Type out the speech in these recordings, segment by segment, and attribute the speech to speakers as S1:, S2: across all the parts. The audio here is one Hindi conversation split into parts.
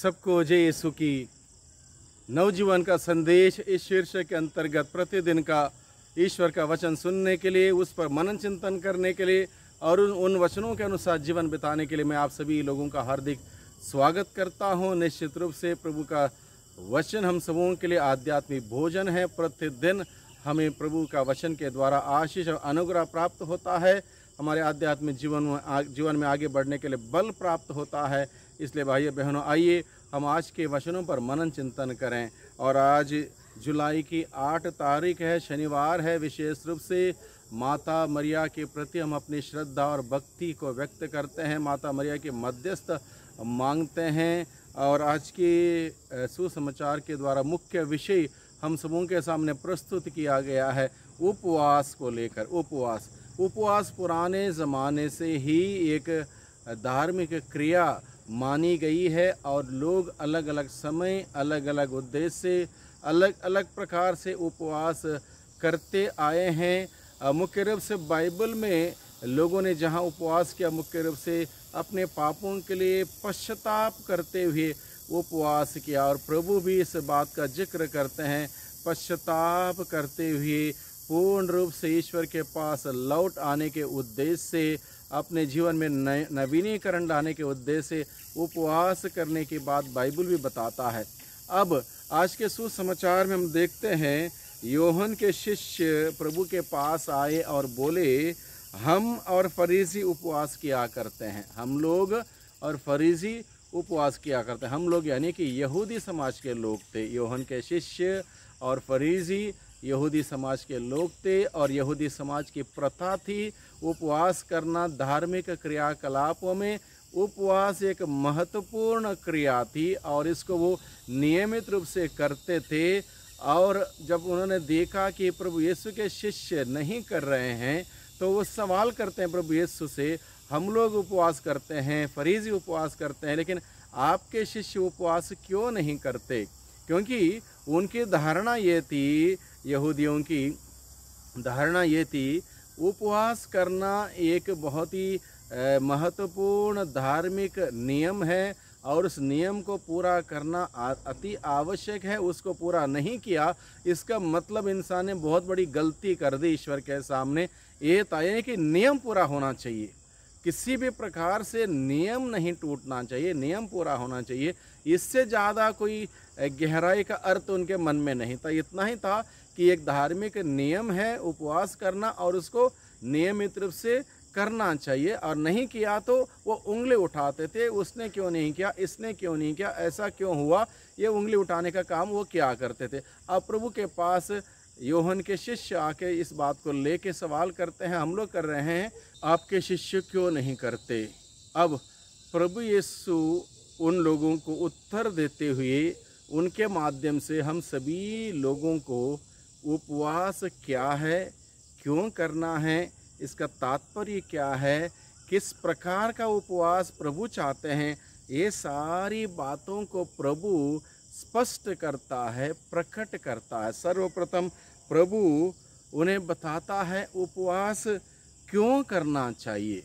S1: सबको जय यीशु की नवजीवन का संदेश इस शीर्षक के अंतर्गत प्रतिदिन का ईश्वर का वचन सुनने के लिए उस पर मनन चिंतन करने के लिए और उन वचनों के अनुसार जीवन बिताने के लिए मैं आप सभी लोगों का हार्दिक स्वागत करता हूं निश्चित रूप से प्रभु का वचन हम सबों के लिए आध्यात्मिक भोजन है प्रतिदिन हमें प्रभु का वचन के द्वारा आशीष और अनुग्रह प्राप्त होता है हमारे आध्यात्मिक जीवन में जीवन में आगे बढ़ने के लिए बल प्राप्त होता है इसलिए भाइयों बहनों आइए हम आज के वचनों पर मनन चिंतन करें और आज जुलाई की आठ तारीख है शनिवार है विशेष रूप से माता मरिया के प्रति हम अपनी श्रद्धा और भक्ति को व्यक्त करते हैं माता मरिया के मध्यस्थ मांगते हैं और आज के सुसमाचार के द्वारा मुख्य विषय हम समूह के सामने प्रस्तुत किया गया है उपवास को लेकर उपवास उपवास पुराने ज़माने से ही एक धार्मिक क्रिया मानी गई है और लोग अलग अलग समय अलग अलग उद्देश्य अलग अलग प्रकार से उपवास करते आए हैं मुख्य रूप से बाइबल में लोगों ने जहां उपवास किया मुख्य रूप से अपने पापों के लिए पश्चाताप करते हुए उपवास किया और प्रभु भी इस बात का जिक्र करते हैं पश्चाताप करते हुए पूर्ण रूप से ईश्वर के पास लौट आने के उद्देश्य से अपने जीवन में नवीनीकरण लाने के उद्देश्य उपवास करने की बात बाइबल भी बताता है अब आज के सुसमाचार में हम देखते हैं योहन के शिष्य प्रभु के पास आए और बोले हम और फरीजी उपवास किया करते हैं हम लोग और फरीजी उपवास किया करते हैं हम लोग यानी कि यहूदी समाज के लोग थे योहन के शिष्य और फरीजी यहूदी समाज के लोग थे और यहूदी समाज की प्रथा थी उपवास करना धार्मिक क्रियाकलापों में उपवास एक महत्वपूर्ण क्रिया थी और इसको वो नियमित रूप से करते थे और जब उन्होंने देखा कि प्रभु यीशु के शिष्य नहीं कर रहे हैं तो वो सवाल करते हैं प्रभु यीशु से हम लोग उपवास करते हैं फरीजी उपवास करते हैं लेकिन आपके शिष्य उपवास क्यों नहीं करते क्योंकि उनकी धारणा ये थी यहूदियों की धारणा ये थी उपवास करना एक बहुत ही महत्वपूर्ण धार्मिक नियम है और उस नियम को पूरा करना अति आवश्यक है उसको पूरा नहीं किया इसका मतलब इंसान ने बहुत बड़ी गलती कर दी ईश्वर के सामने ये तय कि नियम पूरा होना चाहिए किसी भी प्रकार से नियम नहीं टूटना चाहिए नियम पूरा होना चाहिए इससे ज़्यादा कोई गहराई का अर्थ उनके मन में नहीं था इतना ही था कि एक धार्मिक नियम है उपवास करना और उसको नियमित रूप से करना चाहिए और नहीं किया तो वो उंगली उठाते थे उसने क्यों नहीं किया इसने क्यों नहीं किया ऐसा क्यों हुआ ये उंगली उठाने का काम वो क्या करते थे अब प्रभु के पास योहन के शिष्य आके इस बात को लेके सवाल करते हैं हम लोग कर रहे हैं आपके शिष्य क्यों नहीं करते अब प्रभु यीशु उन लोगों को उत्तर देते हुए उनके माध्यम से हम सभी लोगों को उपवास क्या है क्यों करना है इसका तात्पर्य क्या है किस प्रकार का उपवास प्रभु चाहते हैं ये सारी बातों को प्रभु स्पष्ट करता है प्रकट करता है सर्वप्रथम प्रभु उन्हें बताता है उपवास क्यों करना चाहिए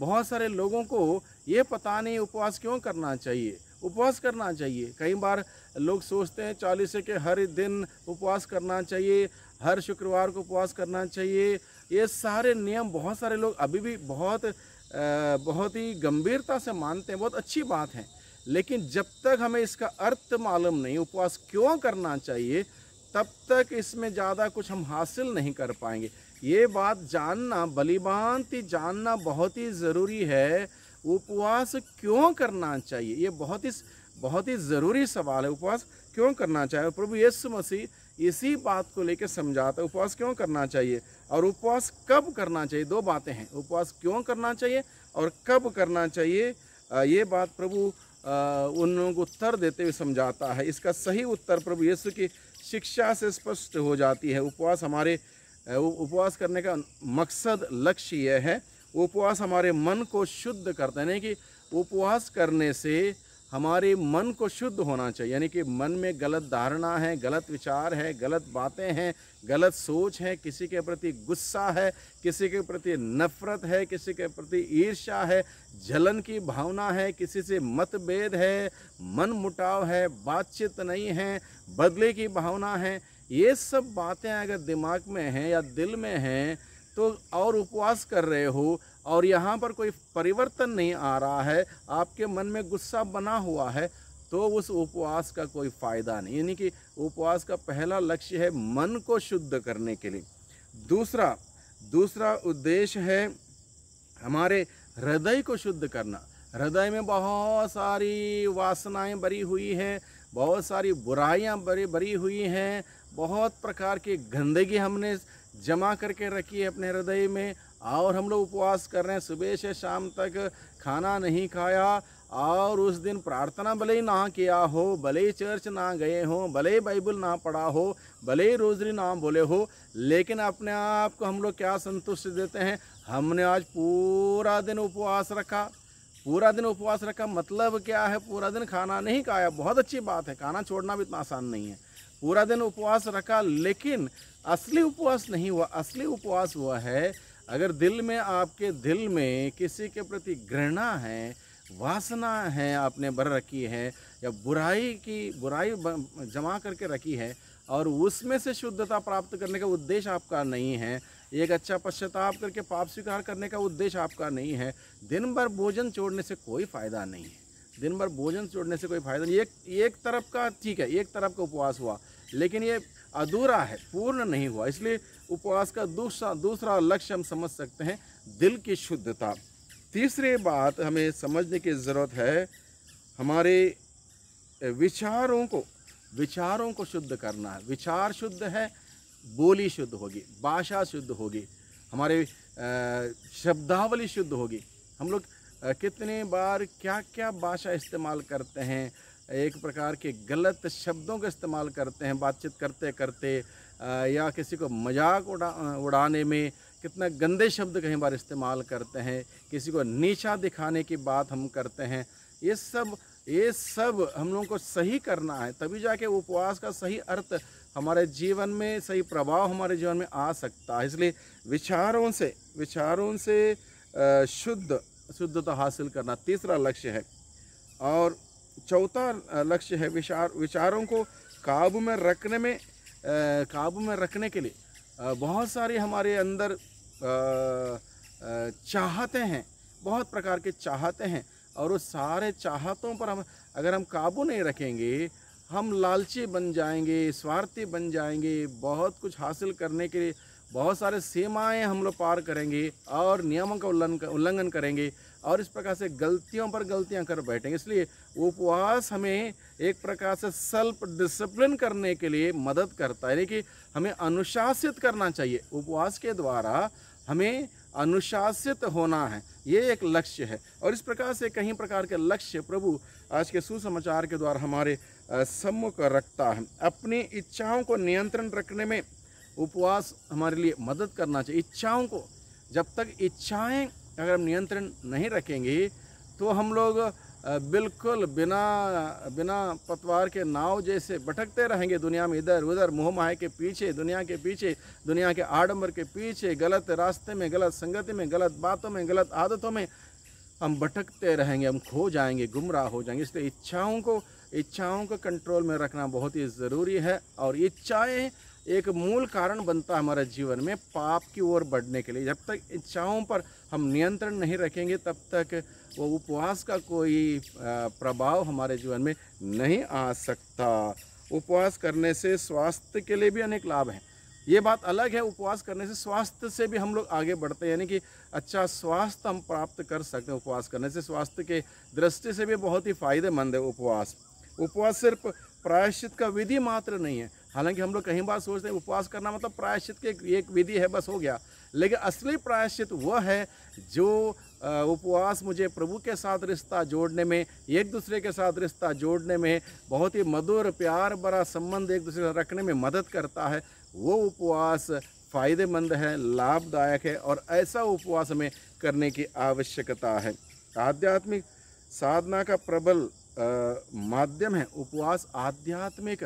S1: बहुत सारे लोगों को ये पता नहीं उपवास क्यों करना चाहिए उपवास करना चाहिए कई बार लोग सोचते हैं चालीसे के हर दिन उपवास करना चाहिए हर शुक्रवार को उपवास करना चाहिए ये सारे नियम बहुत सारे लोग अभी भी बहुत बहुत ही गंभीरता से मानते हैं बहुत अच्छी बात है लेकिन जब तक हमें इसका अर्थ मालूम नहीं उपवास क्यों करना चाहिए तब तक इसमें ज़्यादा कुछ हम हासिल नहीं कर पाएंगे ये बात जानना बलिभांति जानना बहुत ही ज़रूरी है उपवास क्यों करना चाहिए ये बहुत ही बहुत ही ज़रूरी सवाल है उपवास क्यों करना चाहिए प्रभु यीशु मसीह इसी बात को लेकर समझाता है उपवास क्यों करना चाहिए और उपवास कब करना चाहिए दो बातें हैं उपवास क्यों करना चाहिए और कब करना चाहिए ये बात प्रभु उन लोगों को उत्तर देते हुए समझाता है इसका सही उत्तर प्रभु यीशु की शिक्षा से स्पष्ट हो जाती है उपवास हमारे उपवास करने का मकसद लक्ष्य यह है उपवास हमारे मन को शुद्ध करता है यानी कि उपवास करने से हमारे मन को शुद्ध होना चाहिए यानी कि मन में गलत धारणा है गलत विचार है गलत बातें हैं गलत सोच है किसी के प्रति गुस्सा है किसी के प्रति नफरत है किसी के प्रति ईर्ष्या है जलन की भावना है किसी से मतभेद है मन मुटाव है बातचीत नहीं है बदले की भावना है ये सब बातें अगर दिमाग में हैं या दिल में हैं तो और उपवास कर रहे हो और यहाँ पर कोई परिवर्तन नहीं आ रहा है आपके मन में गुस्सा बना हुआ है तो उस उपवास का कोई फ़ायदा नहीं यानी कि उपवास का पहला लक्ष्य है मन को शुद्ध करने के लिए दूसरा दूसरा उद्देश्य है हमारे हृदय को शुद्ध करना हृदय में बहुत सारी वासनाएं भरी हुई हैं बहुत सारी बुराइयां भरी भरी हुई हैं बहुत प्रकार की गंदगी हमने जमा करके रखी है अपने हृदय में और हम लोग उपवास कर रहे हैं सुबह से शाम तक खाना नहीं खाया और उस दिन प्रार्थना भले ही ना किया हो भले ही चर्च ना गए हो भले ही बाइबल ना पढ़ा हो भले ही रोजरी ना बोले हो लेकिन अपने आप को हम लोग क्या संतुष्ट देते हैं हमने आज पूरा दिन उपवास रखा पूरा दिन उपवास रखा मतलब क्या है पूरा दिन खाना नहीं खाया बहुत अच्छी बात है खाना छोड़ना भी इतना आसान नहीं है पूरा दिन उपवास रखा लेकिन असली उपवास नहीं हुआ असली उपवास हुआ है अगर दिल में आपके दिल में किसी के प्रति घृणा है वासना है आपने भर रखी है या बुराई की बुराई जमा करके रखी है और उसमें से शुद्धता प्राप्त करने का उद्देश्य आपका नहीं है एक अच्छा पश्चाताप करके पाप स्वीकार करने का उद्देश्य आपका नहीं है दिन भर भोजन छोड़ने से कोई फ़ायदा नहीं है दिन भर भोजन छोड़ने से कोई फायदा नहीं एक एक तरफ का ठीक है एक तरफ का उपवास हुआ लेकिन ये अधूरा है पूर्ण नहीं हुआ इसलिए उपवास का दूसरा दूसरा लक्ष्य हम समझ सकते हैं दिल की शुद्धता तीसरी बात हमें समझने की ज़रूरत है हमारे विचारों को विचारों को शुद्ध करना है विचार शुद्ध है बोली शुद्ध होगी भाषा शुद्ध होगी हमारे शब्दावली शुद्ध होगी हम लोग कितनी बार क्या क्या भाषा इस्तेमाल करते हैं एक प्रकार के गलत शब्दों का इस्तेमाल करते हैं बातचीत करते करते या किसी को मजाक उड़ा उड़ाने में कितना गंदे शब्द कहीं बार इस्तेमाल करते हैं किसी को नीचा दिखाने की बात हम करते हैं ये सब ये सब हम लोगों को सही करना है तभी जाके उपवास का सही अर्थ हमारे जीवन में सही प्रभाव हमारे जीवन में आ सकता है इसलिए विचारों से विचारों से शुद्ध शुद्धता हासिल करना तीसरा लक्ष्य है और चौथा लक्ष्य है विचार विचारों को काबू में रखने में काबू में रखने के लिए बहुत सारे हमारे अंदर चाहते हैं बहुत प्रकार के चाहते हैं और उस सारे चाहतों पर हम अगर हम काबू नहीं रखेंगे हम लालची बन जाएंगे स्वार्थी बन जाएंगे बहुत कुछ हासिल करने के लिए बहुत सारे सीमाएँ हम लोग पार करेंगे और नियमों का उल्लंघन करेंगे और इस प्रकार से गलतियों पर गलतियां कर बैठेंगे इसलिए उपवास हमें एक प्रकार से सेल्फ डिसिप्लिन करने के लिए मदद करता है यानी कि हमें अनुशासित करना चाहिए उपवास के द्वारा हमें अनुशासित होना है ये एक लक्ष्य है और इस प्रकार से कहीं प्रकार के लक्ष्य प्रभु आज के सुसमाचार के द्वारा हमारे सम्मुख रखता है अपनी इच्छाओं को नियंत्रण रखने में उपवास हमारे लिए मदद करना चाहिए इच्छाओं को जब तक इच्छाएं अगर हम नियंत्रण नहीं रखेंगे तो हम लोग बिल्कुल बिना बिना पतवार के नाव जैसे भटकते रहेंगे दुनिया में इधर उधर मुँह माह के पीछे दुनिया के पीछे दुनिया के आडंबर के पीछे गलत रास्ते में गलत संगति में गलत बातों में गलत आदतों में हम भटकते रहेंगे हम खो जाएंगे गुमराह हो जाएंगे इसलिए इच्छाओं को इच्छाओं को कंट्रोल में रखना बहुत ही ज़रूरी है और इच्छाएँ एक मूल कारण बनता है हमारे जीवन में पाप की ओर बढ़ने के लिए जब तक इच्छाओं पर हम नियंत्रण नहीं रखेंगे तब तक वो उपवास का कोई प्रभाव हमारे जीवन में नहीं आ सकता उपवास करने से स्वास्थ्य के लिए भी अनेक लाभ हैं ये बात अलग है उपवास करने से स्वास्थ्य से भी हम लोग आगे बढ़ते हैं यानी कि अच्छा स्वास्थ्य हम प्राप्त कर सकते हैं उपवास करने से स्वास्थ्य के दृष्टि से भी बहुत ही फायदेमंद है उपवास उपवास सिर्फ प्रायश्चित का विधि मात्र नहीं है हालांकि हम लोग कहीं बार सोचते हैं उपवास करना मतलब प्रायश्चित के एक विधि है बस हो गया लेकिन असली प्रायश्चित वह है जो उपवास मुझे प्रभु के साथ रिश्ता जोड़ने में एक दूसरे के साथ रिश्ता जोड़ने में बहुत ही मधुर प्यार भरा संबंध एक दूसरे से रखने में मदद करता है वो उपवास फ़ायदेमंद है लाभदायक है और ऐसा उपवास हमें करने की आवश्यकता है आध्यात्मिक साधना का प्रबल माध्यम है उपवास आध्यात्मिक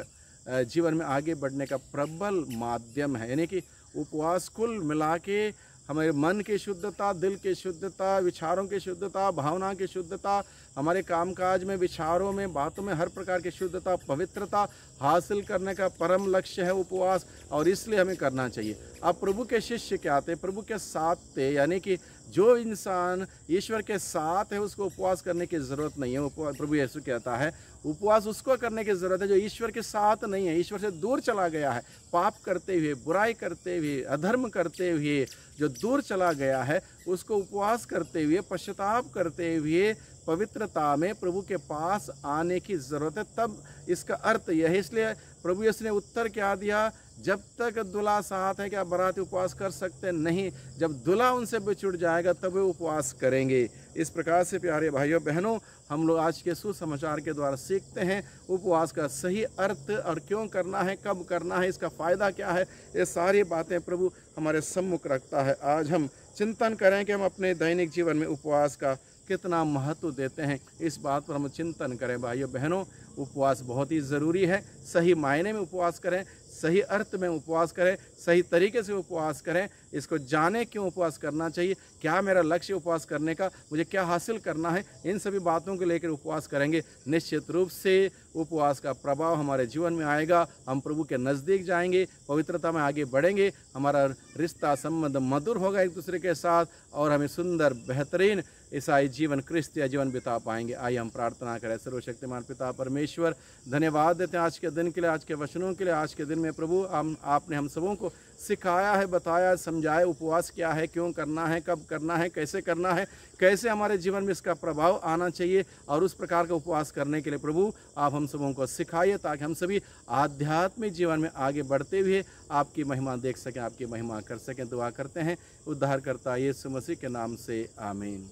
S1: जीवन में आगे बढ़ने का प्रबल माध्यम है यानी कि उपवास कुल मिला के हमारे मन की शुद्धता दिल की शुद्धता विचारों की शुद्धता भावना की शुद्धता हमारे कामकाज में विचारों में बातों में हर प्रकार की शुद्धता पवित्रता हासिल करने का परम लक्ष्य है उपवास और इसलिए हमें करना चाहिए अब प्रभु के शिष्य क्या थे प्रभु के साथ थे यानी कि जो इंसान ईश्वर के साथ है उसको उपवास करने की ज़रूरत नहीं है उपवास प्रभु यीशु कहता है उपवास उसको करने की ज़रूरत है जो ईश्वर के साथ नहीं है ईश्वर से दूर चला गया है पाप करते हुए बुराई करते हुए अधर्म करते हुए जो दूर चला गया है उसको उपवास करते हुए पश्चाताप करते हुए पवित्रता में प्रभु के पास आने की ज़रूरत है तब इसका अर्थ यह है इसलिए प्रभु इसने ने उत्तर क्या दिया जब तक दुला साथ है क्या बराती उपवास कर सकते नहीं जब दुला उनसे बिछुड़ जाएगा तब वे उपवास करेंगे इस प्रकार से प्यारे भाइयों बहनों हम लोग आज के सुसमाचार के द्वारा सीखते हैं उपवास का सही अर्थ और क्यों करना है कब करना है इसका फ़ायदा क्या है ये सारी बातें प्रभु हमारे सम्मुख रखता है आज हम चिंतन करें कि हम अपने दैनिक जीवन में उपवास का कितना महत्व देते हैं इस बात पर हम चिंतन करें भाइयों बहनों उपवास बहुत ही ज़रूरी है सही मायने में उपवास करें सही अर्थ में उपवास करें सही तरीके से उपवास करें इसको जाने क्यों उपवास करना चाहिए क्या मेरा लक्ष्य उपवास करने का मुझे क्या हासिल करना है इन सभी बातों को लेकर उपवास करेंगे निश्चित रूप से उपवास का प्रभाव हमारे जीवन में आएगा हम प्रभु के नज़दीक जाएंगे पवित्रता में आगे बढ़ेंगे हमारा रिश्ता संबंध मधुर होगा एक दूसरे के साथ और हमें सुंदर बेहतरीन ईसाई जीवन क्रिस्तीय जीवन बिता पाएंगे आइए हम प्रार्थना करें सर्वशक्तिमान पिता परमेश्वर धन्यवाद देते हैं आज के दिन के लिए आज के वचनों के लिए आज के दिन में प्रभु हम आपने हम सबों को सिखाया है बताया है, समझाए उपवास क्या है क्यों करना है कब करना है कैसे करना है कैसे हमारे जीवन में इसका प्रभाव आना चाहिए और उस प्रकार का उपवास करने के लिए प्रभु आप हम सबों को सिखाइए ताकि हम सभी आध्यात्मिक जीवन में आगे बढ़ते हुए आपकी महिमा देख सकें आपकी महिमा कर सकें दुआ करते हैं उद्धारकर्ता ये सुमसी के नाम से आमीन